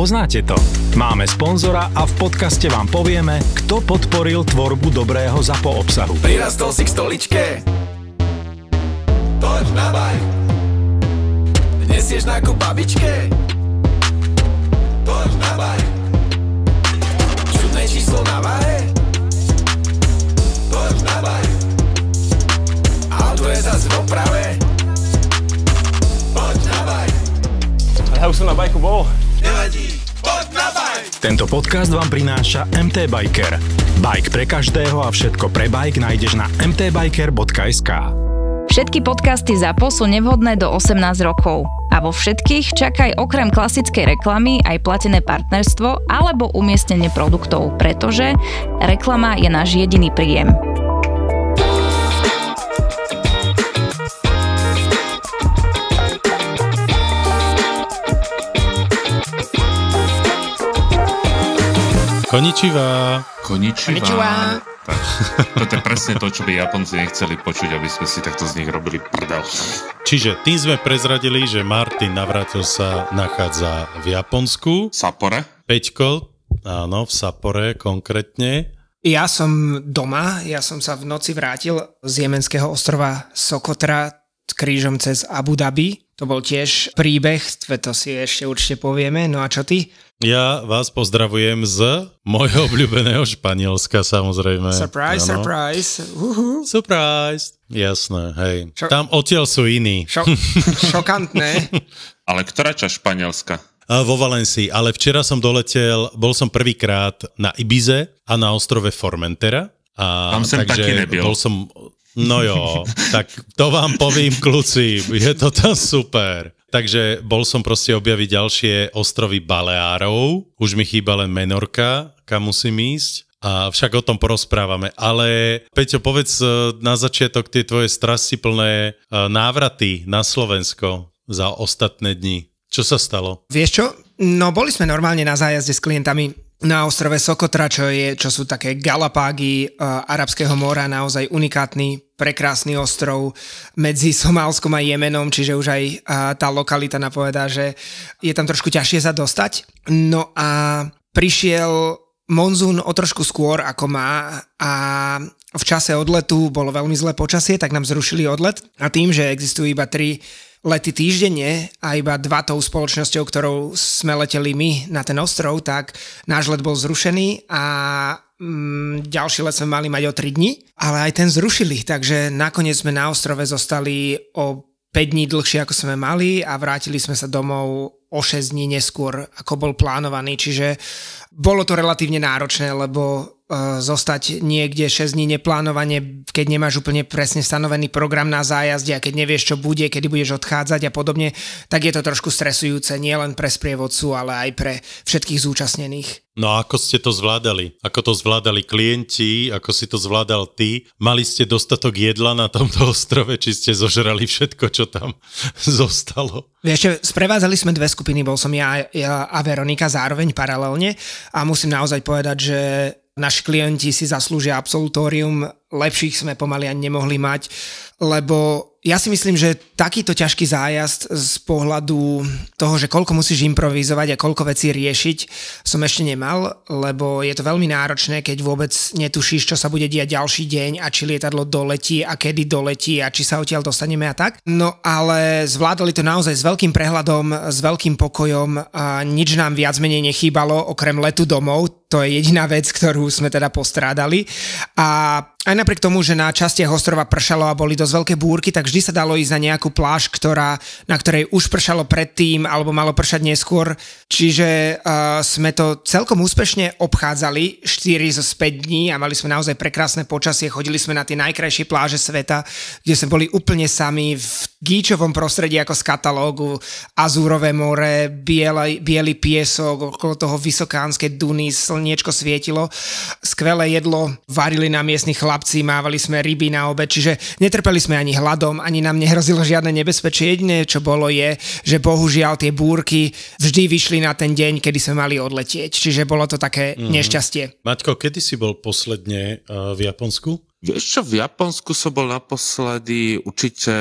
poznáte to. Máme sponzora a v podcaste vám povieme, kto podporil tvorbu dobrého zapo obsahu. Prirastol si k stoličke? Poď na bajk. Nesieš nákup babičke? Poď na bajk. Čudné číslo na váhe? Poď na bajk. Auto je zas v oprave? Poď na bajk. Ja už som na bajku bol. Nevadí. Tento podcast vám prináša MT Biker. Bike pre každého a všetko pre bike nájdeš na mtbiker.sk. Všetky podcasty PO sú nevhodné do 18 rokov a vo všetkých čakaj okrem klasickej reklamy aj platené partnerstvo alebo umiestnenie produktov, pretože reklama je náš jediný príjem. Koničivá. Koničivá. Tak, toto je presne to, čo by Japonci nechceli počuť, aby sme si takto z nich robili prdel. Čiže tým sme prezradili, že Martin navrátil sa nachádza v Japonsku. Sapore. Peťko, áno, v Sapore konkrétne. Ja som doma, ja som sa v noci vrátil z jemenského ostrova Sokotra s krížom cez Abu Dhabi to bol tiež príbeh, to si ešte určite povieme. No a čo ty? Ja vás pozdravujem z mojho obľúbeného Španielska, samozrejme. Surprise, ano. surprise. Uhu. Surprise. Jasné, hej. Šo- Tam odtiaľ sú iní. Šo- šokantné. Ale ktorá časť Španielska? vo Valencii, ale včera som doletel, bol som prvýkrát na Ibize a na ostrove Formentera. A, Tam som takže taký nebyl. Bol som, No jo, tak to vám povím, kluci, je to tam super. Takže bol som proste objaviť ďalšie ostrovy Baleárov, už mi chýba len Menorka, kam musím ísť. A však o tom porozprávame. Ale Peťo, povedz e, na začiatok tie tvoje strasti plné e, návraty na Slovensko za ostatné dni. Čo sa stalo? Vieš čo? No boli sme normálne na zájazde s klientami na ostrove Sokotra, čo, je, čo sú také Galapágy uh, Arabského mora, naozaj unikátny, prekrásny ostrov medzi Somálskom a Jemenom, čiže už aj uh, tá lokalita napovedá, že je tam trošku ťažšie sa dostať. No a prišiel monzún o trošku skôr, ako má a v čase odletu bolo veľmi zlé počasie, tak nám zrušili odlet a tým, že existujú iba tri lety týždenne a iba dva tou spoločnosťou, ktorou sme leteli my na ten ostrov, tak náš let bol zrušený a mm, ďalší let sme mali mať o 3 dní, ale aj ten zrušili, takže nakoniec sme na ostrove zostali o 5 dní dlhšie, ako sme mali a vrátili sme sa domov o 6 dní neskôr, ako bol plánovaný, čiže bolo to relatívne náročné, lebo E, zostať niekde 6 dní neplánovanie, keď nemáš úplne presne stanovený program na zájazde a keď nevieš, čo bude, kedy budeš odchádzať a podobne, tak je to trošku stresujúce nielen pre sprievodcu, ale aj pre všetkých zúčastnených. No a ako ste to zvládali? Ako to zvládali klienti? Ako si to zvládal ty? Mali ste dostatok jedla na tomto ostrove? Či ste zožrali všetko, čo tam zostalo? Vieš, sprevádzali sme dve skupiny, bol som ja, ja a Veronika zároveň paralelne a musím naozaj povedať, že naši klienti si zaslúžia absolutórium, lepších sme pomaly ani nemohli mať, lebo ja si myslím, že takýto ťažký zájazd z pohľadu toho, že koľko musíš improvizovať a koľko vecí riešiť, som ešte nemal, lebo je to veľmi náročné, keď vôbec netušíš, čo sa bude diať ďalší deň a či lietadlo doletí a kedy doletí a či sa odtiaľ dostaneme a tak. No ale zvládali to naozaj s veľkým prehľadom, s veľkým pokojom a nič nám viac menej nechýbalo okrem letu domov, to je jediná vec, ktorú sme teda postrádali. A aj napriek tomu, že na časti ostrova pršalo a boli dosť veľké búrky, tak vždy sa dalo ísť na nejakú pláž, ktorá, na ktorej už pršalo predtým alebo malo pršať neskôr. Čiže uh, sme to celkom úspešne obchádzali 4 zo 5 dní a mali sme naozaj prekrásne počasie. Chodili sme na tie najkrajšie pláže sveta, kde sme boli úplne sami v gíčovom prostredí ako z katalógu. Azúrové more, bielý, piesok, okolo toho vysokánske duny, sln slniečko svietilo, skvelé jedlo, varili nám miestni chlapci, mávali sme ryby na obed, čiže netrpeli sme ani hladom, ani nám nehrozilo žiadne nebezpečie. Jediné, čo bolo je, že bohužiaľ tie búrky vždy vyšli na ten deň, kedy sme mali odletieť, čiže bolo to také mm-hmm. nešťastie. Maťko, kedy si bol posledne uh, v Japonsku? Vieš čo, v Japonsku som bol naposledy, určite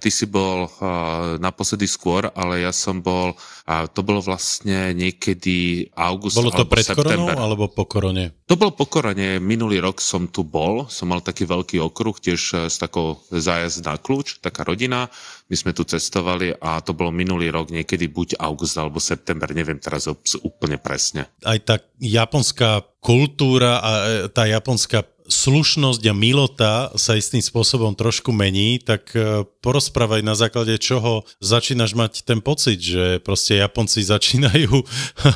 ty si bol uh, naposledy skôr, ale ja som bol, uh, to bolo vlastne niekedy august Bolo to pred september. koronou alebo po korone? To bolo po korone, minulý rok som tu bol, som mal taký veľký okruh tiež eh, s takou zájazd na kľúč, taká rodina my sme tu cestovali a to bolo minulý rok, niekedy buď august alebo september, neviem teraz úplne presne. Aj tá japonská kultúra a e, tá japonská slušnosť a milota sa istým spôsobom trošku mení, tak e, porozprávaj na základe čoho začínaš mať ten pocit, že proste Japonci začínajú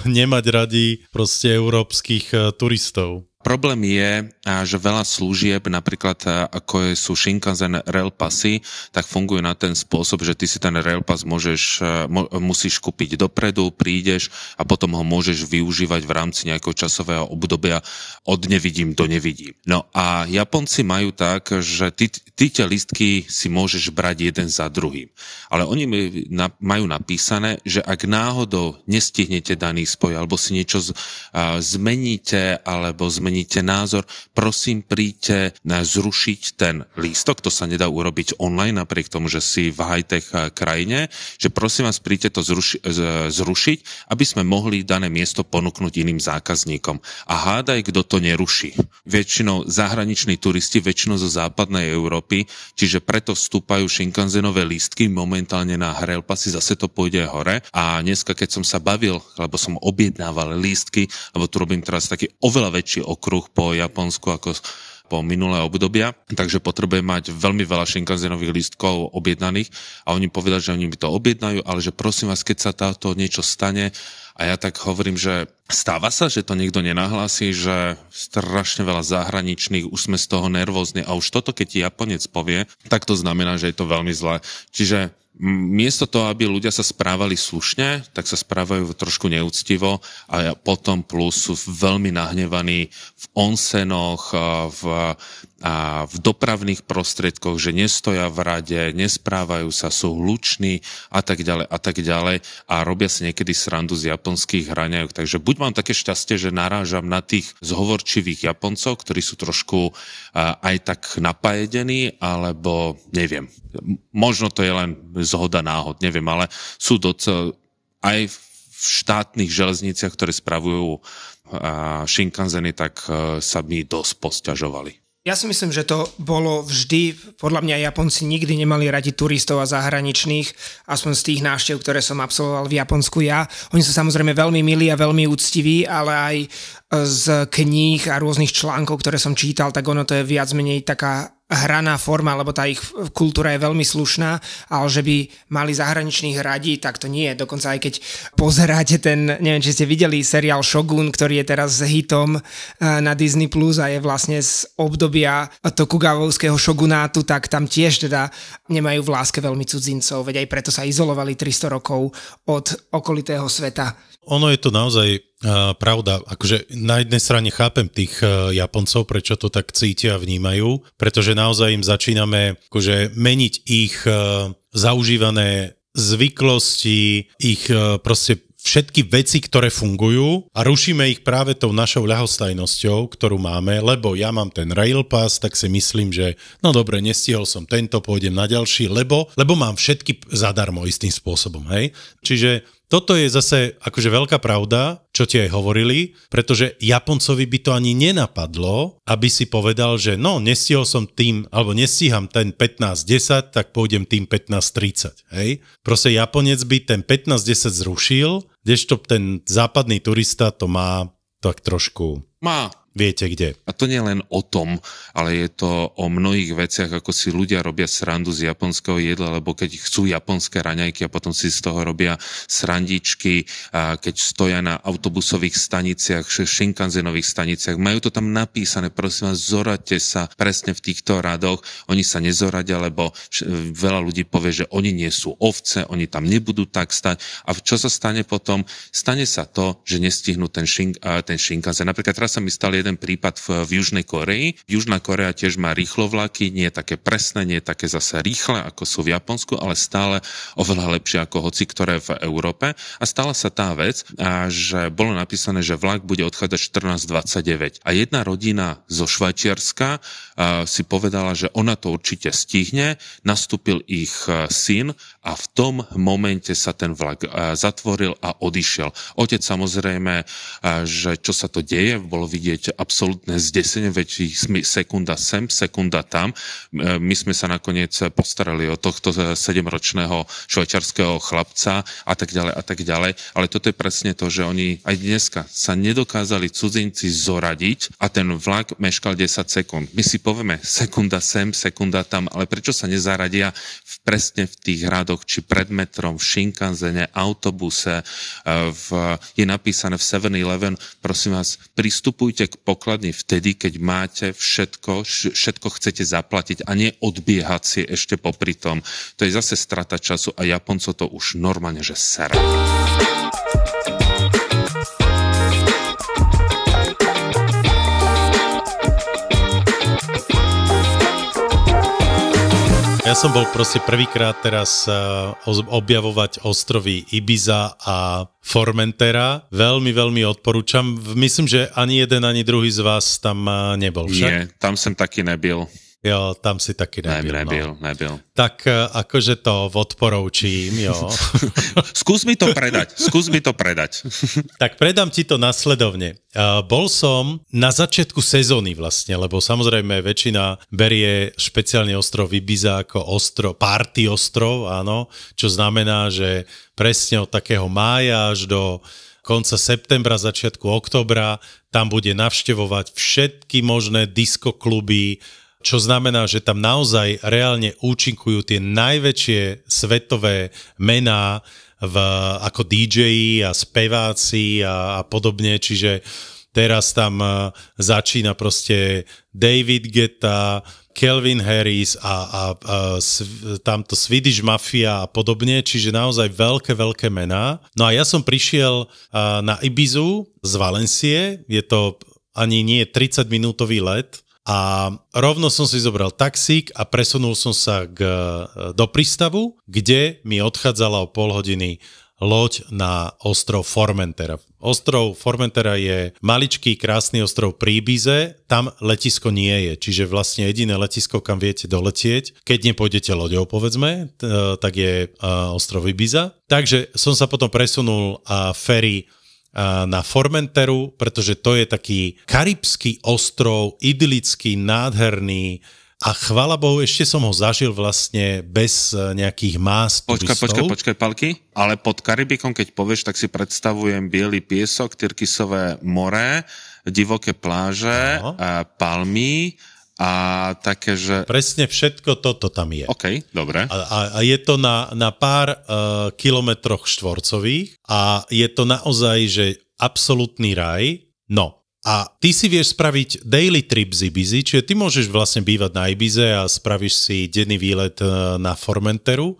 nemať radi proste európskych e, turistov. Problém je, že veľa služieb, napríklad ako sú Shinkansen rail Passy, tak fungujú na ten spôsob, že ty si ten rail pass môžeš, musíš kúpiť dopredu, prídeš a potom ho môžeš využívať v rámci nejakého časového obdobia od nevidím do nevidím. No a Japonci majú tak, že ty, ty tie listky si môžeš brať jeden za druhým. Ale oni majú napísané, že ak náhodou nestihnete daný spoj alebo si niečo zmeníte alebo zmeníte zmeníte názor, prosím príďte zrušiť ten lístok, to sa nedá urobiť online napriek tomu, že si v high-tech eh, krajine, že prosím vás príďte to zruši- eh, zrušiť, aby sme mohli dané miesto ponúknuť iným zákazníkom. A hádaj, kto to neruší. Väčšinou zahraniční turisti, väčšinou zo západnej Európy, čiže preto vstúpajú šinkanzenové lístky momentálne na Hrelpasy, zase to pôjde hore. A dneska, keď som sa bavil, lebo som objednával lístky, lebo tu robím teraz taký oveľa väčší okruh po Japonsku ako po minulé obdobia, takže potrebuje mať veľmi veľa šinkanzenových lístkov objednaných a oni povedali, že oni mi to objednajú, ale že prosím vás, keď sa táto niečo stane a ja tak hovorím, že stáva sa, že to niekto nenahlási, že strašne veľa zahraničných, už sme z toho nervózni a už toto, keď ti Japonec povie, tak to znamená, že je to veľmi zlé. Čiže miesto toho, aby ľudia sa správali slušne, tak sa správajú trošku neúctivo a potom plus sú veľmi nahnevaní v onsenoch, v, a v dopravných prostriedkoch, že nestoja v rade, nesprávajú sa, sú hluční a tak ďalej a tak ďalej a robia si niekedy srandu z japonských hraňajok. Takže buď mám také šťastie, že narážam na tých zhovorčivých Japoncov, ktorí sú trošku aj tak napajedení, alebo neviem. Možno to je len zhoda náhod, neviem, ale sú doc, aj v štátnych železniciach, ktoré spravujú Shinkanzeny, uh, tak uh, sa mi dosť posťažovali. Ja si myslím, že to bolo vždy, podľa mňa Japonci nikdy nemali radi turistov a zahraničných, aspoň z tých návštev, ktoré som absolvoval v Japonsku ja. Oni sú samozrejme veľmi milí a veľmi úctiví, ale aj uh, z kníh a rôznych článkov, ktoré som čítal, tak ono to je viac menej taká hraná forma, lebo tá ich kultúra je veľmi slušná, ale že by mali zahraničných radí, tak to nie. je Dokonca aj keď pozeráte ten, neviem, či ste videli seriál Shogun, ktorý je teraz hitom eh, na Disney Plus a je vlastne z obdobia Tokugavovského šogunátu, tak tam tiež teda nemajú v láske veľmi cudzincov, veď aj preto sa izolovali 300 rokov od okolitého sveta. Ono je to naozaj pravda, akože na jednej strane chápem tých e, Japoncov, prečo to tak cítia a vnímajú, pretože naozaj im začíname akože meniť ich e, zaužívané zvyklosti, ich e, proste všetky veci, ktoré fungujú a rušíme ich práve tou našou ľahostajnosťou, ktorú máme, lebo ja mám ten rail pass, tak si myslím, že no dobre, nestihol som tento, pôjdem na ďalší, lebo, lebo mám všetky zadarmo istým spôsobom, hej. Čiže toto je zase akože veľká pravda, čo ti aj hovorili, pretože Japoncovi by to ani nenapadlo, aby si povedal, že no, nestihol som tým, alebo nestíham ten 15-10, tak pôjdem tým 15-30. Hej? Proste Japonec by ten 15-10 zrušil, kdežto ten západný turista to má tak trošku... Má, Viete kde. A to nie len o tom, ale je to o mnohých veciach, ako si ľudia robia srandu z japonského jedla, lebo keď chcú japonské raňajky a potom si z toho robia srandičky, a keď stoja na autobusových staniciach, šinkanzenových staniciach, majú to tam napísané, prosím vás, zoradte sa presne v týchto radoch, oni sa nezoradia, lebo veľa ľudí povie, že oni nie sú ovce, oni tam nebudú tak stať. A čo sa stane potom? Stane sa to, že nestihnú ten, šink, ten šinkanzen. Napríklad teraz sa mi stali jeden prípad v, v Južnej Koreji. Južná Korea tiež má rýchlovlaky, nie je také presné, nie je také zase rýchle, ako sú v Japonsku, ale stále oveľa lepšie ako hoci ktoré v Európe. A stala sa tá vec, že bolo napísané, že vlak bude odchádzať 14.29. A jedna rodina zo Švajčiarska si povedala, že ona to určite stihne. Nastúpil ich e, syn a v tom momente sa ten vlak e, zatvoril a odišiel. Otec samozrejme, e, že čo sa to deje, bolo vidieť proste absolútne zdesenie, veď sekunda sem, sekunda tam. E, my sme sa nakoniec postarali o tohto e, sedemročného švajčarského chlapca a tak ďalej a tak ďalej. Ale toto je presne to, že oni aj dneska sa nedokázali cudzinci zoradiť a ten vlak meškal 10 sekúnd. My si povieme sekunda sem, sekunda tam, ale prečo sa nezaradia v, presne v tých hradoch, či pred metrom, v šinkanzene, autobuse, e, v, je napísané v 7-Eleven, prosím vás, pristupujte k pokladni vtedy, keď máte všetko, všetko chcete zaplatiť a nie odbiehať si ešte popri tom. To je zase strata času a Japonco to už normálne, že sere. som bol proste prvýkrát teraz eh, objavovať ostrovy Ibiza a Formentera. Veľmi, veľmi odporúčam. Myslím, že ani jeden, ani druhý z vás tam eh, nebol však. Nie, tam som taký nebyl. Jo, tam si taky nebyl. Nebyl, nebyl, no. nebyl. Tak e, akože to odporoučím, jo. skús mi to predať, skús mi to predať. tak predám ti to nasledovne. E, bol som na začiatku sezóny vlastne, lebo samozrejme väčšina berie špeciálne ostrov Ibiza ako ostrov, party ostrov, áno, čo znamená, že presne od takého mája až do konca septembra, začiatku oktobra tam bude navštevovať všetky možné diskokluby, čo znamená, že tam naozaj reálne účinkujú tie najväčšie svetové mená v, ako DJ a speváci a, a podobne, čiže teraz tam e, začína proste David Geta, Kelvin Harris a, a, a e, tamto Swedish Mafia a podobne, čiže naozaj veľké, veľké mená. No a ja som prišiel e, na Ibizu z Valencie, je to ani nie 30 minútový let, a rovno som si zobral taxík a presunul som sa k, e, do prístavu, kde mi odchádzala o pol hodiny loď na ostrov Formentera. Ostrov Formentera je maličký, krásny ostrov Príbize, tam letisko nie je, čiže vlastne jediné letisko, kam viete doletieť, keď nepôjdete loďou, povedzme, e, tak je e, ostrov Ibiza. Takže som sa potom presunul a ferry na Formenteru, pretože to je taký karibský ostrov, idylický, nádherný, a chvala Bohu, ešte som ho zažil vlastne bez e, nejakých más Počkaj, počkaj, počkaj, Palky. Ale pod Karibikom, keď povieš, tak si predstavujem biely piesok, Tyrkisové more, divoké pláže, no. palmy, a také, že... Presne všetko toto tam je. OK, dobre. A, a, a je to na, na pár uh, kilometroch štvorcových a je to naozaj, že absolútny raj. No, a ty si vieš spraviť daily trip z Ibizy, čiže ty môžeš vlastne bývať na Ibize a spravíš si denný výlet eh, na Formenteru,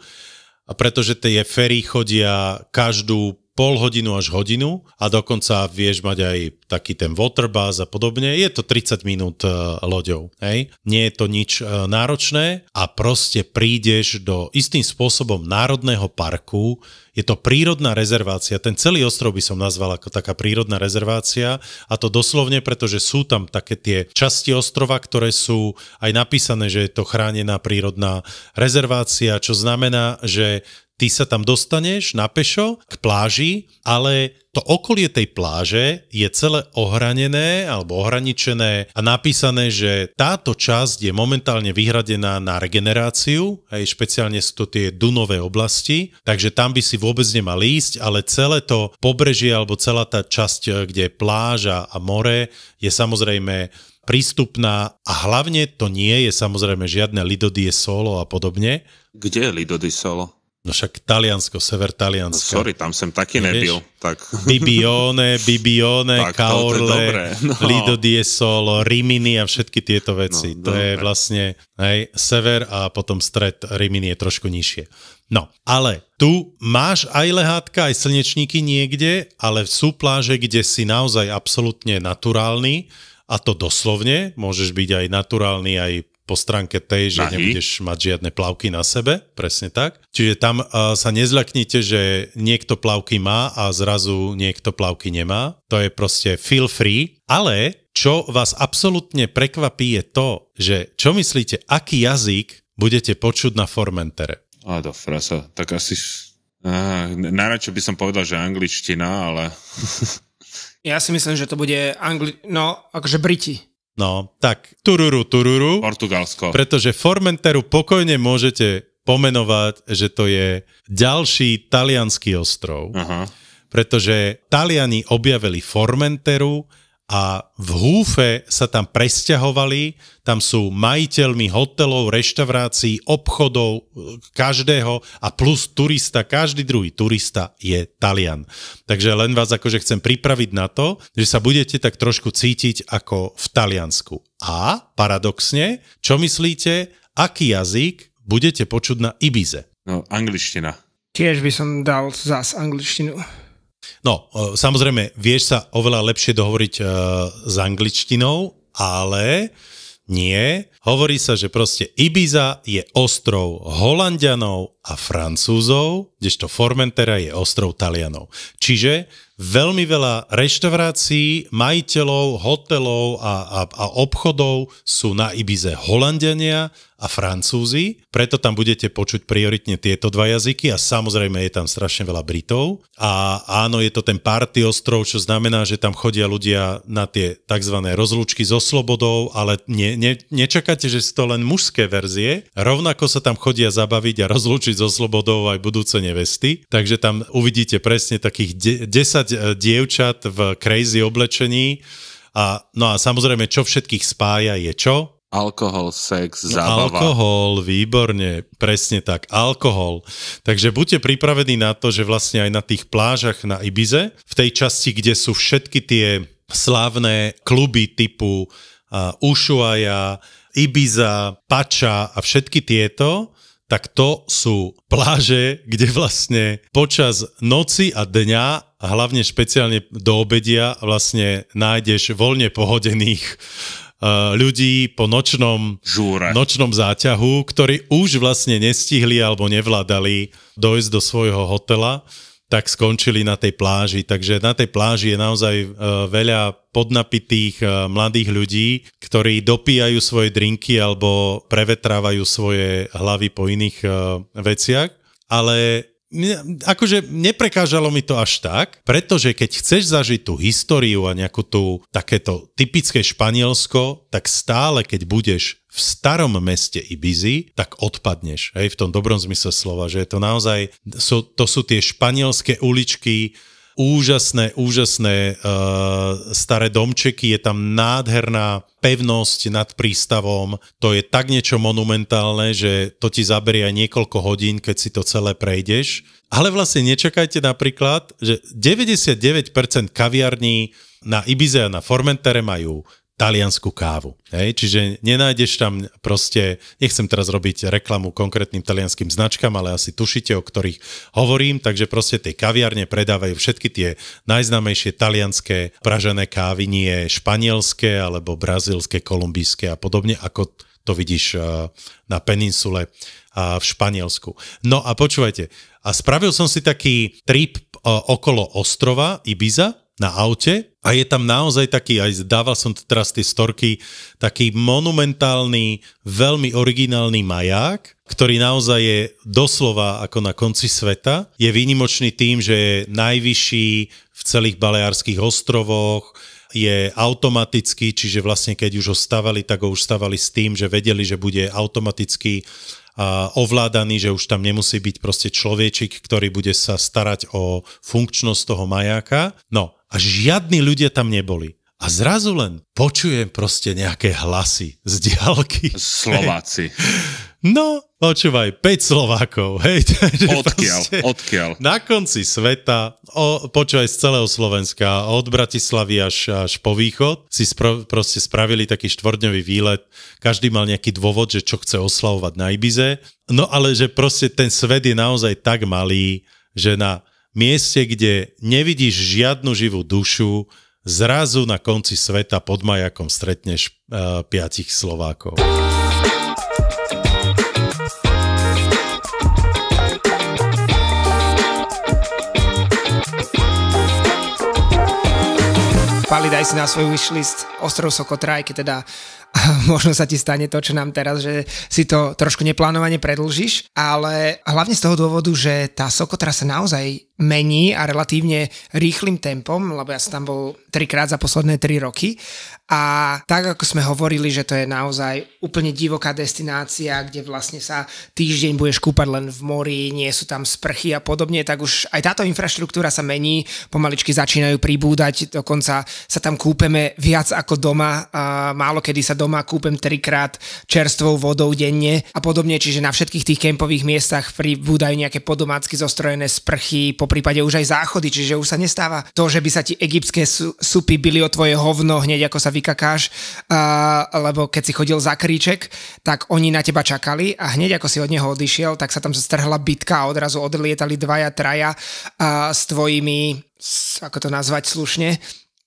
pretože tie ferry chodia každú pol hodinu až hodinu a dokonca vieš mať aj taký ten waterbus a podobne. Je to 30 minút e, loďou. Hej? Nie je to nič e, náročné a proste prídeš do istým spôsobom národného parku, je to prírodná rezervácia, ten celý ostrov by som nazval ako taká prírodná rezervácia a to doslovne, pretože sú tam také tie časti ostrova, ktoré sú aj napísané, že je to chránená prírodná rezervácia, čo znamená, že Ty sa tam dostaneš na pešo k pláži, ale to okolie tej pláže je celé ohranené alebo ohraničené a napísané, že táto časť je momentálne vyhradená na regeneráciu, aj špeciálne sú to tie dunové oblasti, takže tam by si vôbec nemal ísť, ale celé to pobrežie alebo celá tá časť, kde je pláža a more je samozrejme prístupná a hlavne to nie je samozrejme žiadne Lidodie solo a podobne. Kde je Lidodie solo? No však Taliansko, sever Taliansko. No sorry, tam som taký nebil. Tak. Bibione, Bibione, tak, Kaorle, no. Lido diesol, Rimini a všetky tieto veci. No, to dobre. je vlastne hej, sever a potom stred Rimini je trošku nižšie. No, ale tu máš aj lehátka, aj slnečníky niekde, ale sú pláže, kde si naozaj absolútne naturálny, a to doslovne, môžeš byť aj naturálny, aj po stránke tej, že Nahy. nebudeš mať žiadne plavky na sebe, presne tak. Čiže tam uh, sa nezľaknite, že niekto plavky má a zrazu niekto plavky nemá. To je proste feel free, ale čo vás absolútne prekvapí je to, že čo myslíte, aký jazyk budete počuť na Formentere? A do frasa, tak asi... Ah, najradšej by som povedal, že angličtina, ale... ja si myslím, že to bude angli... No, akože Briti. No, tak tururu, tururu. Portugalsko. Pretože Formenteru pokojne môžete pomenovať, že to je ďalší talianský ostrov. Aha. Pretože Taliani objavili Formenteru, a v Húfe sa tam presťahovali, tam sú majiteľmi hotelov, reštaurácií, obchodov, e, každého a plus turista, každý druhý turista je Talian. Takže len vás akože chcem pripraviť na to, že sa budete tak trošku cítiť ako v Taliansku. A paradoxne, čo myslíte, aký jazyk budete počuť na Ibize? No, angličtina. Tiež by som dal zás angličtinu. No, e, samozrejme, vieš sa oveľa lepšie dohovoriť uh, s angličtinou, ale nie. Hovorí sa, že proste Ibiza je ostrov Holandianov a Francúzov, kdežto Formentera je ostrov Talianov. Čiže veľmi veľa reštaurácií, majiteľov, hotelov a, a, a obchodov sú na Ibize Holandiania a Francúzi, preto tam budete počuť prioritne tieto dva jazyky a samozrejme je tam strašne veľa Britov a áno, je to ten party ostrov, čo znamená, že tam chodia ľudia na tie tzv. rozlúčky so slobodou, ale ne, ne, nečakáte, že sú to len mužské verzie, rovnako sa tam chodia zabaviť a rozlúčiť so slobodou aj budúce nevesty. Takže tam uvidíte presne takých 10 eh, dievčat v crazy oblečení. A, no a samozrejme, čo všetkých spája je čo? Alkohol, sex, no, zábava. No, alkohol, výborne, presne tak, alkohol. Takže buďte pripravení na to, že vlastne aj na tých plážach na Ibize, v tej časti, kde sú všetky tie slávne kluby typu uh, Ushuaia, Ibiza, Pača a všetky tieto, tak to sú pláže, kde vlastne počas noci a dňa a hlavne špeciálne do obedia vlastne nájdeš voľne pohodených e, ľudí po nočnom, Žúre. nočnom záťahu, ktorí už vlastne nestihli alebo nevládali dojsť do svojho hotela tak skončili na tej pláži. Takže na tej pláži je naozaj e, veľa podnapitých e, mladých ľudí, ktorí dopíjajú svoje drinky alebo prevetrávajú svoje hlavy po iných e, veciach. Ale akože neprekážalo mi to až tak, pretože keď chceš zažiť tú históriu a nejakú tú takéto typické Španielsko, tak stále keď budeš v starom meste Ibizy, tak odpadneš. Hej, v tom dobrom zmysle slova, že je to naozaj, sú, to sú tie španielské uličky, úžasné, úžasné uh, staré domčeky, je tam nádherná pevnosť nad prístavom, to je tak niečo monumentálne, že to ti zaberie aj niekoľko hodín, keď si to celé prejdeš. Ale vlastne nečakajte napríklad, že 99% kaviarní na Ibize a na Formentere majú taliansku kávu. Hej? Čiže nenájdeš tam proste, nechcem teraz robiť reklamu konkrétnym talianským značkám, ale asi tušite, o ktorých hovorím, takže proste tie kaviarne predávajú všetky tie najznámejšie talianské pražené kávy, nie španielské alebo brazílske, kolumbijské a podobne, ako to vidíš eh, na peninsule v Španielsku. No a počúvajte, a spravil som si taký trip eh, okolo ostrova Ibiza, na aute a je tam naozaj taký, aj dával som to teraz tie storky, taký monumentálny, veľmi originálny maják, ktorý naozaj je doslova ako na konci sveta. Je výnimočný tým, že je najvyšší v celých Baleárskych ostrovoch, je automatický, čiže vlastne keď už ho stavali, tak ho už stavali s tým, že vedeli, že bude automaticky ovládaný, že už tam nemusí byť proste človečik, ktorý bude sa starať o funkčnosť toho majáka. No a žiadni ľudia tam neboli. A zrazu len počujem proste nejaké hlasy z diálky. Slováci. No, počúvaj, 5 Slovákov, hej. Odkiaľ, proste, odkiaľ. Na konci sveta, o, počúvaj z celého Slovenska, od Bratislavy až, až po východ, si spro, proste spravili taký štvordňový výlet. Každý mal nejaký dôvod, že čo chce oslavovať na Ibize. No ale že proste ten svet je naozaj tak malý, že na mieste, kde nevidíš žiadnu živú dušu, zrazu na konci sveta pod majakom stretneš uh, piatich Slovákov. Pali, daj si na svoj wishlist Ostrov Sokotraj, keď teda možno sa ti stane to, čo nám teraz, že si to trošku neplánovane predlžíš, ale hlavne z toho dôvodu, že tá Sokotra sa naozaj mení a relatívne rýchlým tempom, lebo ja som tam bol trikrát za posledné tri roky a tak ako sme hovorili, že to je naozaj úplne divoká destinácia, kde vlastne sa týždeň budeš kúpať len v mori, nie sú tam sprchy a podobne, tak už aj táto infraštruktúra sa mení, pomaličky začínajú pribúdať, dokonca sa tam kúpeme viac ako doma, a málo kedy sa doma, kúpem trikrát čerstvou vodou denne a podobne, čiže na všetkých tých kempových miestach pribúdajú nejaké podomácky zostrojené sprchy, po prípade už aj záchody, čiže už sa nestáva to, že by sa ti egyptské supy byli o tvoje hovno hneď ako sa vykakáš, uh, lebo keď si chodil za kríček, tak oni na teba čakali a hneď ako si od neho odišiel, tak sa tam strhla bitka a odrazu odlietali dvaja, traja uh, s tvojimi, s, ako to nazvať slušne,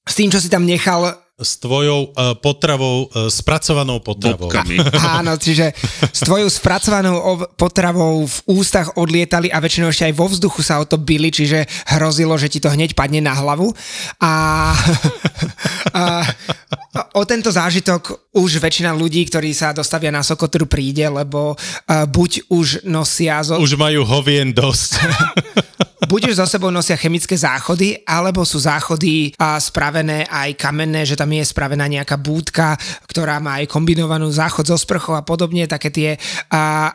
s tým, čo si tam nechal s tvojou uh, potravou, uh, spracovanou potravou. Áno, čiže s tvojou spracovanou ov- potravou v ústach odlietali a väčšinou ešte aj vo vzduchu sa o to byli, čiže hrozilo, že ti to hneď padne na hlavu. A, a o tento zážitok už väčšina ľudí, ktorí sa dostavia na Sokotru, príde, lebo uh, buď už nosia... Zo... Už majú hovien dosť. buď už za sebou nosia chemické záchody, alebo sú záchody uh, spravené aj kamenné, že tam je spravená nejaká búdka, ktorá má aj kombinovanú záchod zo sprchou a podobne, také tie uh,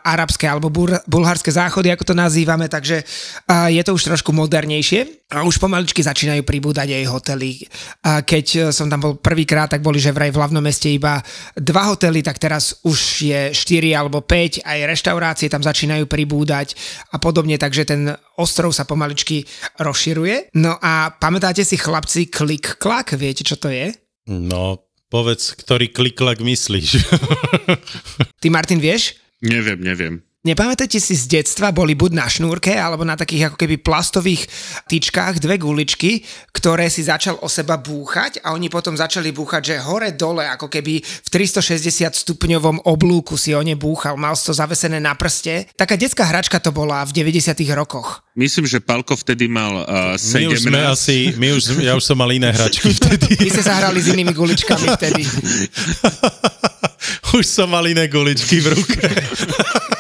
arabské alebo bur- bulharské záchody, ako to nazývame, takže uh, je to už trošku modernejšie a už pomaličky začínajú pribúdať aj hotely. A keď eh, som tam bol prvýkrát, tak boli že vraj v hlavnom meste iba dva hotely, tak teraz už je 4 alebo 5, aj reštaurácie tam začínajú pribúdať a podobne, takže ten ostrov sa pomaličky rozširuje. No a pamätáte si chlapci klik klak, viete čo to je? No, povedz, ktorý klik klak myslíš. Ty Martin vieš? Neviem, neviem. Nepamätáte si z detstva, boli buď na šnúrke, alebo na takých ako keby plastových tyčkách dve guličky, ktoré si začal o seba búchať a oni potom začali búchať, že hore-dole, ako keby v 360 stupňovom oblúku si o ne búchal, mal to zavesené na prste. Taká detská hračka to bola v 90 rokoch. Myslím, že Palko vtedy mal uh, 7 My už sme asi, my už, ja už som mal iné hračky vtedy. My ste sa hrali s inými guličkami vtedy. už som mal iné guličky v ruke.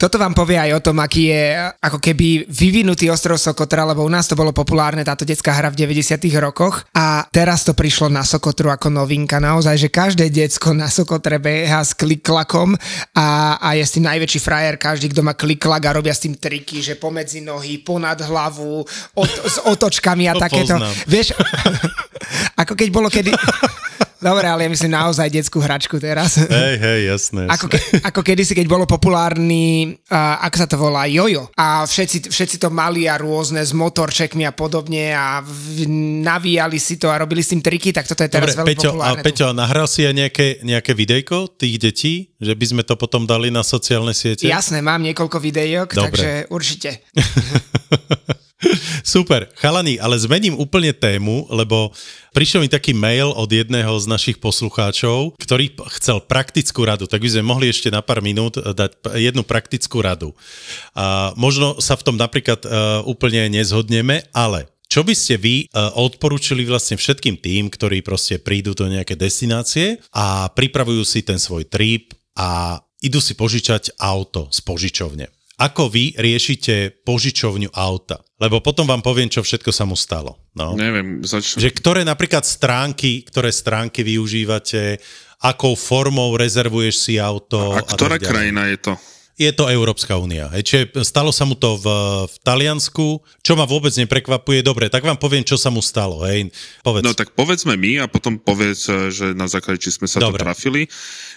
Toto vám povie aj o tom, aký je ako keby vyvinutý ostrov Sokotra, lebo u nás to bolo populárne, táto detská hra v 90 rokoch a teraz to prišlo na Sokotru ako novinka. Naozaj, že každé decko na Sokotre beha s kliklakom a, a je s tým najväčší frajer, každý, kto má kliklak a robia s tým triky, že pomedzi nohy, ponad hlavu, od, s otočkami a to takéto. Poznám. Vieš, ako keď bolo kedy... Dobre, ale ja myslím naozaj detskú hračku teraz. Hej, hej, jasné. Ako, ke, ako kedysi, keď bolo populárny, uh, ako sa to volá, jojo. A všetci, všetci to mali a rôzne s motorčekmi a podobne a v, navíjali si to a robili s tým triky, tak toto je teraz Dobre, veľmi Peťo, populárne. A Peťo, a nahral si aj nejaké, nejaké videjko tých detí, že by sme to potom dali na sociálne siete? Jasné, mám niekoľko videjok, Dobre. takže určite. Super, chalani, ale zmením úplne tému, lebo prišiel mi taký mail od jedného z našich poslucháčov, ktorý chcel praktickú radu, tak by sme mohli ešte na pár minút eh, dať jednu praktickú radu. A možno sa v tom napríklad eh, úplne nezhodneme, ale čo by ste vy eh, odporúčili vlastne všetkým tým, ktorí proste prídu do nejaké destinácie a pripravujú si ten svoj trip a idú si požičať auto z požičovne? ako vy riešite požičovňu auta. Lebo potom vám poviem, čo všetko sa mu stalo. No. Neviem, začnem. Že ktoré napríklad stránky, ktoré stránky využívate, akou formou rezervuješ si auto. A, a ktorá krajina je to? je to Európska únia. Čiže stalo sa mu to v, v Taliansku, čo ma vôbec neprekvapuje. Dobre, tak vám poviem, čo sa mu stalo. Hej. Povedz. No tak povedzme my a potom povedz, že na základe, či sme sa Dobre. to trafili.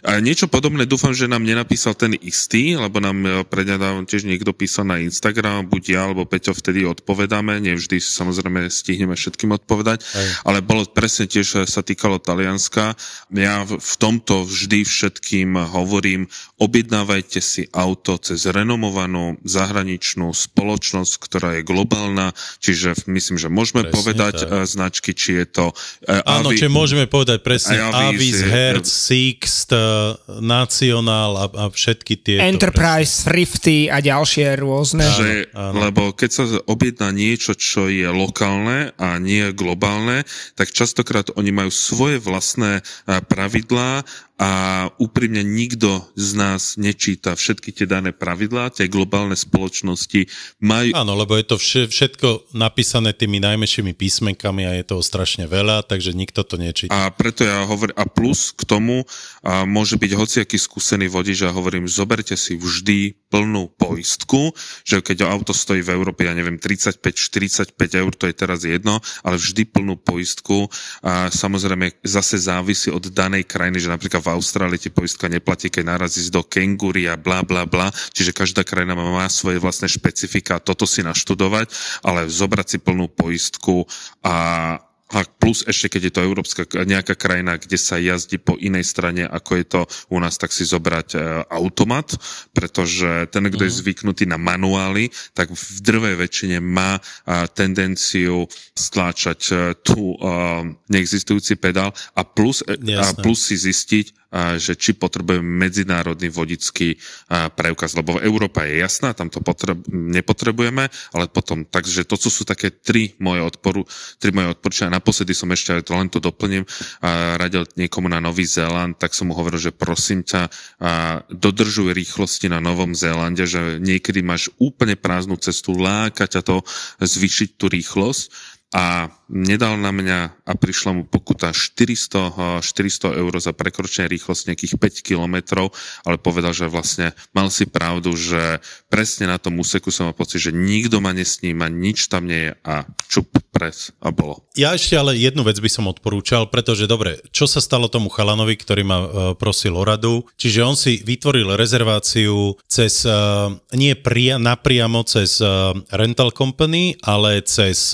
A niečo podobné dúfam, že nám nenapísal ten istý, lebo nám e, prednedávam tiež niekto písal na Instagram, buď ja alebo Peťo, vtedy odpovedáme. Nevždy samozrejme stihneme všetkým odpovedať, Aj. ale bolo presne tiež e, sa týkalo Talianska. Ja v tomto vždy všetkým hovorím, objednávajte si auto auto cez renomovanú zahraničnú spoločnosť, ktorá je globálna, čiže myslím, že môžeme presne, povedať tak. E, značky, či je to... E, áno, Avi, či môžeme povedať presne Avis, Avis Hertz, Sixt, e, National a, a všetky tie. Enterprise, presne. Thrifty a ďalšie rôzne. Áno, že, áno. Lebo keď sa objedná niečo, čo je lokálne a nie globálne, tak častokrát oni majú svoje vlastné pravidlá a úprimne nikto z nás nečíta všetky tie dané pravidlá, tie globálne spoločnosti majú... Áno, lebo je to všetko napísané tými najmäšimi písmenkami a je toho strašne veľa, takže nikto to nečíta. A preto ja hovorím, a plus k tomu a môže byť hociaký skúsený vodič a hovorím, zoberte si vždy plnú poistku, že keď auto stojí v Európe, ja neviem, 35-45 eur, to je teraz jedno, ale vždy plnú poistku a samozrejme zase závisí od danej krajiny, že napríklad v Austrálii tie poistka neplatí, keď narazí do kenguria, bla, bla, bla. Čiže každá krajina má svoje vlastné špecifika, toto si naštudovať, ale zobrať si plnú poistku a a plus ešte, keď je to európska nejaká krajina, kde sa jazdí po inej strane, ako je to u nás, tak si zobrať e, automat, pretože ten, kto mm. je mhm. zvyknutý na manuály, tak v drvej väčšine má e, tendenciu stláčať e, e, neexistujúci pedál a plus, e, a plus si zistiť, že či potrebujeme medzinárodný vodický preukaz, lebo Európa je jasná, tam to potreb, nepotrebujeme, ale potom, takže to, sú také tri moje odporu, tri moje odporúčania naposledy som ešte, to len to doplním, a radil niekomu na Nový Zéland, tak som mu hovoril, že prosím ťa, a dodržuj rýchlosti na Novom Zélande, že niekedy máš úplne prázdnu cestu, láka ťa to zvyšiť tú rýchlosť a nedal na mňa a prišla mu pokuta 400, 400 eur za prekročenie rýchlosť nejakých 5 kilometrov, ale povedal, že vlastne mal si pravdu, že presne na tom úseku som mal pocit, že nikto ma nesníma, nič tam nie je a čup, pres a bolo. Ja ešte ale jednu vec by som odporúčal, pretože dobre, čo sa stalo tomu chalanovi, ktorý ma e, prosil o radu, čiže on si vytvoril rezerváciu cez, e, nie pria, napriamo cez e, rental company, ale cez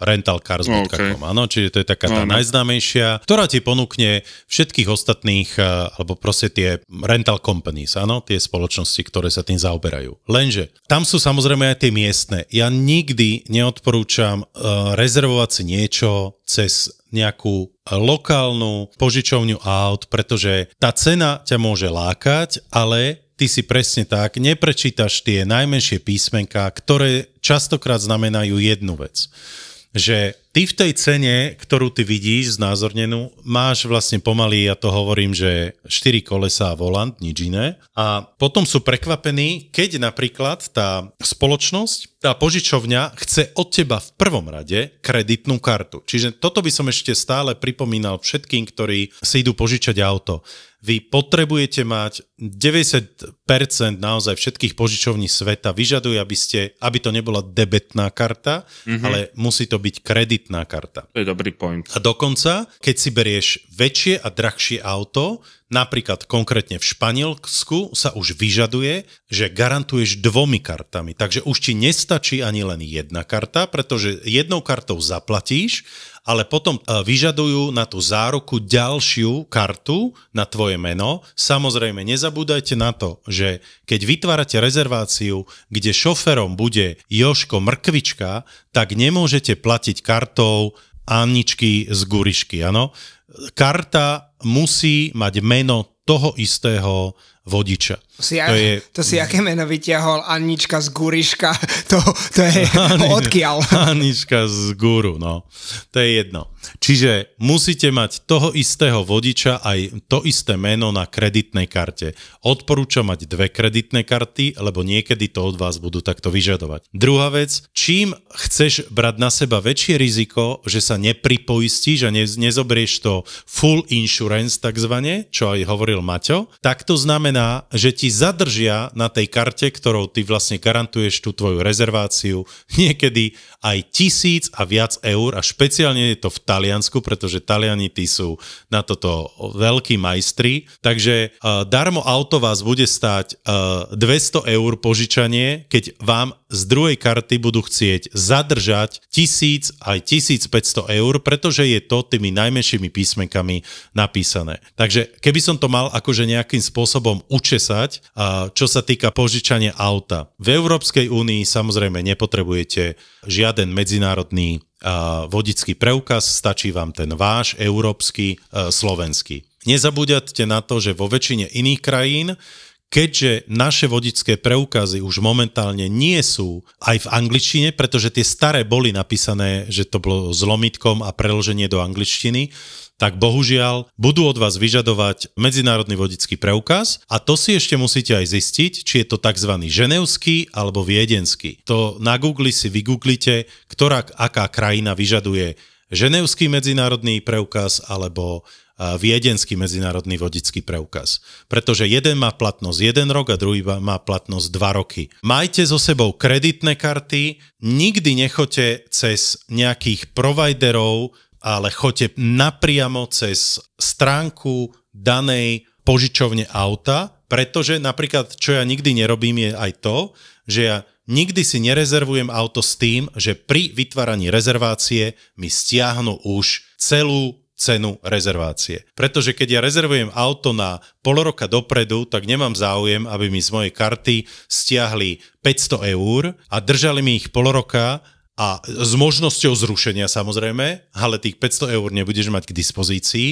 rental cars No, okay. Áno, čiže to je taká tá no, najznámejšia, ktorá ti ponúkne všetkých ostatných, eh, alebo proste tie rental companies, áno, tie spoločnosti, ktoré sa tým zaoberajú. Lenže tam sú samozrejme aj tie miestne. Ja nikdy neodporúčam uh, rezervovať si niečo cez nejakú eh, lokálnu požičovňu aut, pretože tá cena ťa môže lákať, ale ty si presne tak neprečítaš tie najmenšie písmenka, ktoré častokrát znamenajú jednu vec. Že ty v tej cene, ktorú ty vidíš znázornenú, máš vlastne pomaly, ja to hovorím, že 4 kolesa a volant, nič iné. A potom sú prekvapení, keď napríklad tá spoločnosť tá požičovňa chce od teba v prvom rade kreditnú kartu. Čiže toto by som ešte stále pripomínal všetkým, ktorí si idú požičať auto. Vy potrebujete mať 90% naozaj všetkých požičovní sveta vyžaduje, aby, ste, aby to nebola debetná karta, mm-hmm. ale musí to byť kreditná karta. To je dobrý point. A dokonca, keď si berieš väčšie a drahšie auto, Napríklad konkrétne v Španielsku sa už vyžaduje, že garantuješ dvomi kartami. Takže už ti nestačí ani len jedna karta, pretože jednou kartou zaplatíš, ale potom e, vyžadujú na tú záruku ďalšiu kartu na tvoje meno. Samozrejme, nezabúdajte na to, že keď vytvárate rezerváciu, kde šoferom bude Joško Mrkvička, tak nemôžete platiť kartou Aničky z Gurišky, áno? karta musí mať meno toho istého vodiča. To si, to, je... to si aké meno vyťahol? Anička z Guriška? To, to je Ani... odkiaľ? Anička z Guru, no. To je jedno. Čiže musíte mať toho istého vodiča aj to isté meno na kreditnej karte. Odporúčam mať dve kreditné karty, lebo niekedy to od vás budú takto vyžadovať. Druhá vec, čím chceš brať na seba väčšie riziko, že sa nepripoistíš a ne, nezobrieš to full insurance takzvané, čo aj hovoril Maťo, tak to znamená, že ti ti zadržia na tej karte, ktorou ty vlastne garantuješ tú tvoju rezerváciu, niekedy aj tisíc a viac eur a špeciálne je to v Taliansku, pretože Taliani tí sú na toto veľkí majstri. Takže uh, darmo auto vás bude stáť uh, e, 200 eur požičanie, keď vám z druhej karty budú chcieť zadržať 1000 aj 1500 eur, pretože je to tými najmenšími písmenkami napísané. Takže keby som to mal akože nejakým spôsobom učesať, a čo sa týka požičania auta, v Európskej únii samozrejme nepotrebujete žiaden medzinárodný vodický preukaz, stačí vám ten váš európsky, slovenský. Nezabúďate na to, že vo väčšine iných krajín keďže naše vodické preukazy už momentálne nie sú aj v angličtine, pretože tie staré boli napísané, že to bolo zlomitkom a preloženie do angličtiny, tak bohužiaľ budú od vás vyžadovať medzinárodný vodický preukaz a to si ešte musíte aj zistiť, či je to tzv. ženevský alebo viedenský. To na Google si vygooglite, ktorá aká krajina vyžaduje ženevský medzinárodný preukaz alebo viedenský medzinárodný vodický preukaz. Pretože jeden má platnosť jeden rok a druhý má platnosť dva roky. Majte so sebou kreditné karty, nikdy nechoďte cez nejakých providerov, ale chote napriamo cez stránku danej požičovne auta, pretože napríklad, čo ja nikdy nerobím, je aj to, že ja nikdy si nerezervujem auto s tým, že pri vytváraní rezervácie mi stiahnu už celú cenu rezervácie. Pretože keď ja rezervujem auto na pol roka dopredu, tak nemám záujem, aby mi z mojej karty stiahli 500 eur a držali mi ich pol roka a s možnosťou zrušenia samozrejme, ale tých 500 eur nebudeš mať k dispozícii.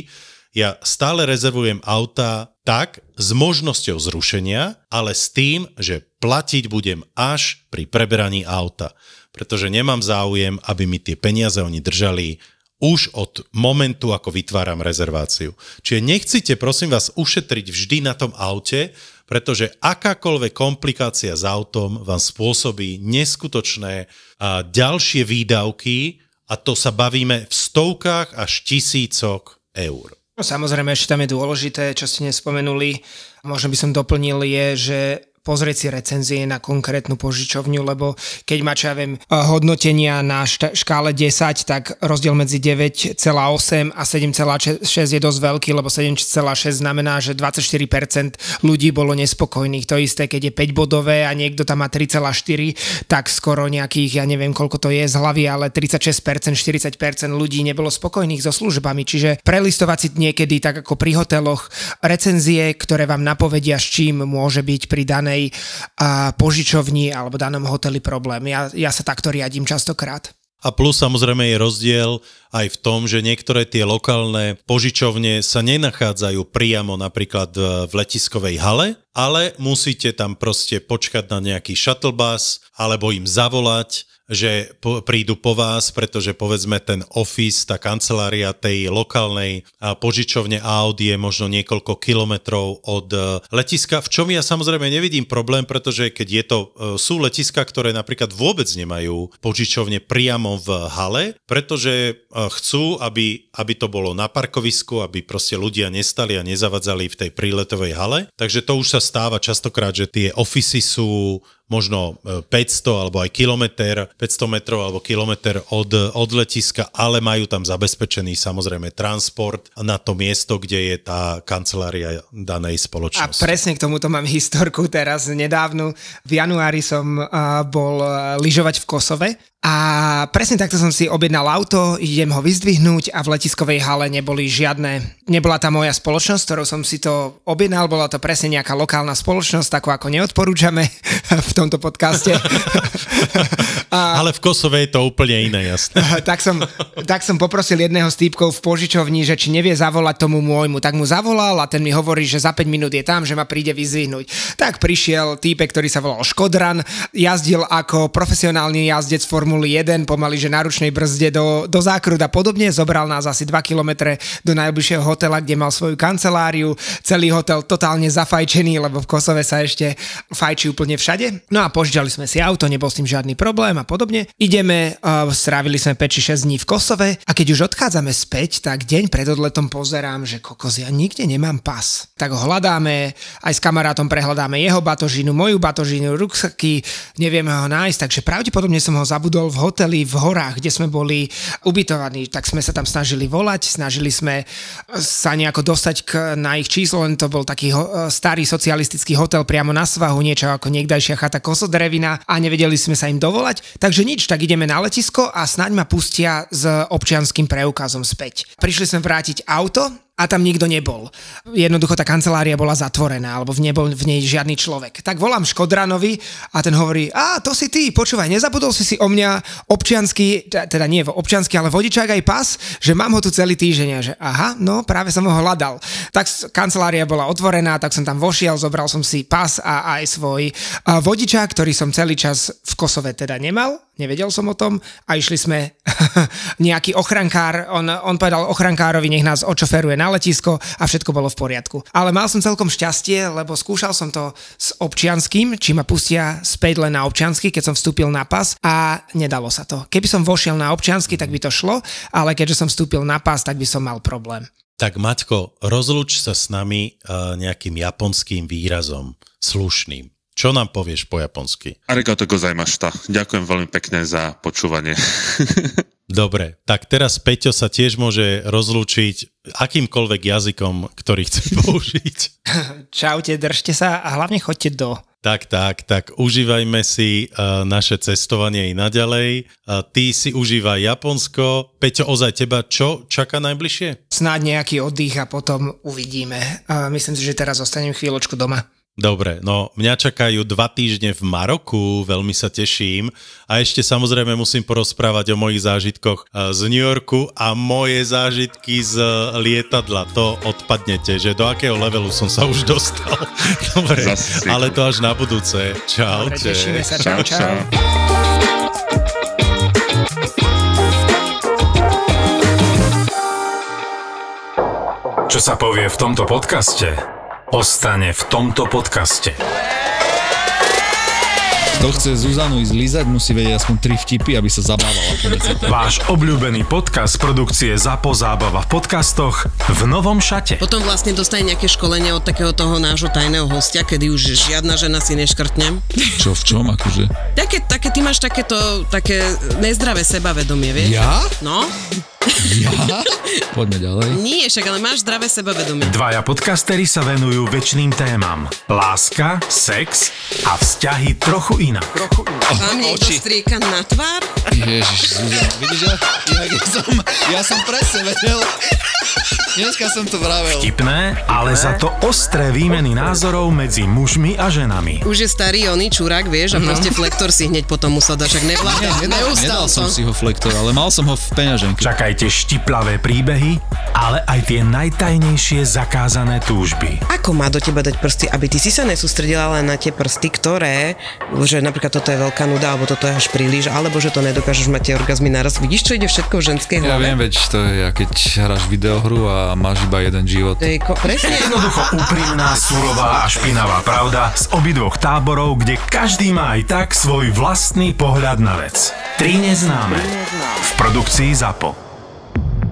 Ja stále rezervujem auta tak s možnosťou zrušenia, ale s tým, že platiť budem až pri preberaní auta. Pretože nemám záujem, aby mi tie peniaze oni držali už od momentu, ako vytváram rezerváciu. Čiže nechcite, prosím vás, ušetriť vždy na tom aute, pretože akákoľvek komplikácia s autom vám spôsobí neskutočné a ďalšie výdavky a to sa bavíme v stovkách až tisícok eur. No samozrejme, ešte tam je dôležité, čo ste nespomenuli, možno by som doplnil, je, že pozrieť si recenzie na konkrétnu požičovňu, lebo keď má, čo ja viem, eh, hodnotenia na šta- škále 10, tak rozdiel medzi 9,8 a 7,6 je dosť veľký, lebo 7,6 znamená, že 24% ľudí bolo nespokojných. To isté, keď je 5 bodové a niekto tam má 3,4, tak skoro nejakých, ja neviem koľko to je z hlavy, ale 36%, 40% ľudí nebolo spokojných so službami. Čiže prelistovať si niekedy tak ako pri hoteloch recenzie, ktoré vám napovedia, s čím môže byť pridané danej uh, požičovni alebo danom hoteli problém. Ja, ja sa takto riadím častokrát. A plus samozrejme je rozdiel aj v tom, že niektoré tie lokálne požičovne sa nenachádzajú priamo napríklad e, v letiskovej hale, ale musíte tam proste počkať na nejaký shuttle bus alebo im zavolať že po, prídu po vás, pretože povedzme ten office, tá kancelária tej lokálnej požičovne Audi je možno niekoľko kilometrov od e, letiska, v čom ja samozrejme nevidím problém, pretože keď je to, e, sú letiska, ktoré napríklad vôbec nemajú požičovne priamo v hale, pretože e, chcú, aby, aby to bolo na parkovisku, aby proste ľudia nestali a nezavadzali v tej príletovej hale. Takže to už sa stáva častokrát, že tie ofisy sú možno 500 e, alebo aj kilometr, 500 metrov alebo kilometr od, od letiska, ale majú tam zabezpečený samozrejme transport na to miesto, kde je tá kancelária danej spoločnosti. A presne k tomuto mám historku teraz nedávnu. V januári som bol e, lyžovať v Kosove a presne takto som si objednal auto, idem ho vyzdvihnúť a v letiskovej hale neboli žiadne, nebola tá moja spoločnosť, ktorou som si to objednal, bola to presne nejaká lokálna spoločnosť, takú ako neodporúčame v tomto podcaste. a, Ale v Kosove je to úplne iné, jasné. tak, som, tak som poprosil jedného z týpkov v požičovni, že či nevie zavolať tomu môjmu, tak mu zavolal a ten mi hovorí, že za 5 minút je tam, že ma príde vyzvihnúť. Tak prišiel týpek, ktorý sa volal Škodran, jazdil ako profesionálny jazdec Formu Formuly 1 pomaly, že na ručnej brzde do, do zákrut a podobne. Zobral nás asi 2 km do najbližšieho hotela, kde mal svoju kanceláriu. Celý hotel totálne zafajčený, lebo v Kosove sa ešte fajčí úplne všade. No a požiadali sme si auto, nebol s tým žiadny problém a podobne. Ideme, uh, strávili sme 5 6 dní v Kosove a keď už odchádzame späť, tak deň pred odletom pozerám, že kokos, ja nikde nemám pas. Tak ho hľadáme, aj s kamarátom prehľadáme jeho batožinu, moju batožinu, ruksaky, nevieme ho nájsť, takže pravdepodobne som ho zabudol bol v hoteli v horách, kde sme boli ubytovaní, tak sme sa tam snažili volať, snažili sme sa nejako dostať k, na ich číslo, len to bol taký ho, e, starý socialistický hotel priamo na svahu, niečo ako niekdajšia chata Kosodrevina a nevedeli sme sa im dovolať. Takže nič, tak ideme na letisko a snaď ma pustia s občianským preukazom späť. Prišli sme vrátiť auto, a tam nikto nebol. Jednoducho tá kancelária bola zatvorená, alebo v nebol v nej žiadny človek. Tak volám Škodranovi a ten hovorí, a to si ty, počúvaj, nezabudol si si o mňa občiansky, teda nie občiansky, ale vodičák aj pas, že mám ho tu celý týždeň. A že aha, no práve som ho hľadal. Tak kancelária bola otvorená, tak som tam vošiel, zobral som si pas a aj svoj vodičák, ktorý som celý čas v Kosove teda nemal, nevedel som o tom a išli sme nejaký ochrankár, on, on povedal ochrankárovi, nech nás očoferuje na letisko a všetko bolo v poriadku. Ale mal som celkom šťastie, lebo skúšal som to s občianským, či ma pustia späť len na občiansky, keď som vstúpil na pas a nedalo sa to. Keby som vošiel na občiansky, tak by to šlo, ale keďže som vstúpil na pas, tak by som mal problém. Tak Matko, rozluč sa s nami uh, nejakým japonským výrazom, slušným. Čo nám povieš po japonsky? Arigato gozaimashita. Ďakujem veľmi pekne za počúvanie. Dobre, tak teraz Peťo sa tiež môže rozlúčiť akýmkoľvek jazykom, ktorý chce použiť. Čaute, držte sa a hlavne chodte do. Tak, tak, tak užívajme si uh, naše cestovanie i naďalej. Uh, ty si užívaj Japonsko. Peťo, ozaj teba čo čaká najbližšie? Snáď nejaký oddych a potom uvidíme. Uh, myslím si, že teraz zostanem chvíľočku doma. Dobre, no mňa čakajú dva týždne v Maroku, veľmi sa teším a ešte samozrejme musím porozprávať o mojich zážitkoch e, z New Yorku a moje zážitky z e, lietadla, to odpadnete, že do akého levelu som sa už dostal. Dobre, ale to až na budúce. čau, čau. čau. Čo sa povie v tomto podcaste? ostane v tomto podcaste. Kto chce Zuzanu ísť lízať, musí vedieť aspoň tri vtipy, aby sa zabávala. Váš obľúbený podcast produkcie Zapo zábava v podcastoch v novom šate. Potom vlastne dostane nejaké školenie od takého toho nášho tajného hostia, kedy už žiadna žena si neškrtne. Čo, v čom akože? Také, také, ty máš takéto, také nezdravé sebavedomie, vieš? Ja? No. Ja? Poďme ďalej. Nie, však ale máš zdravé sebavedomie. Dvaja podcastery sa venujú väčšným témam. Láska, sex a vzťahy trochu inak. Trochu inak. Oh, Vám niekto strieka na tvár? Ježiš, Zuzana, vidíš, ja, ja, som, ja som presne vedel. Dneska som to vravel. Vtipné, ale za to ostré výmeny názorov medzi mužmi a ženami. Už je starý oný čurák, vieš, a no. proste flektor si hneď potom musel dať, však nevládal. Nie, nedal som si ho flektor, ale mal som ho v peňaženke. Čakajte štiplavé príbehy, ale aj tie najtajnejšie zakázané túžby. Ako má do teba dať prsty, aby ty si sa nesústredila len na tie prsty, ktoré, že napríklad toto je veľká nuda, alebo toto je až príliš, alebo že to nedokážeš mať tie orgazmy naraz. Vidíš, čo ide všetko v ženskej hlave? Ja viem, veď to je, keď hráš videohru a a máš iba jeden život. ko- presne. Jednoducho úprimná, surová a špinavá pravda z obidvoch táborov, kde každý má aj tak svoj vlastný pohľad na vec. Tri neznáme. V produkcii ZAPO.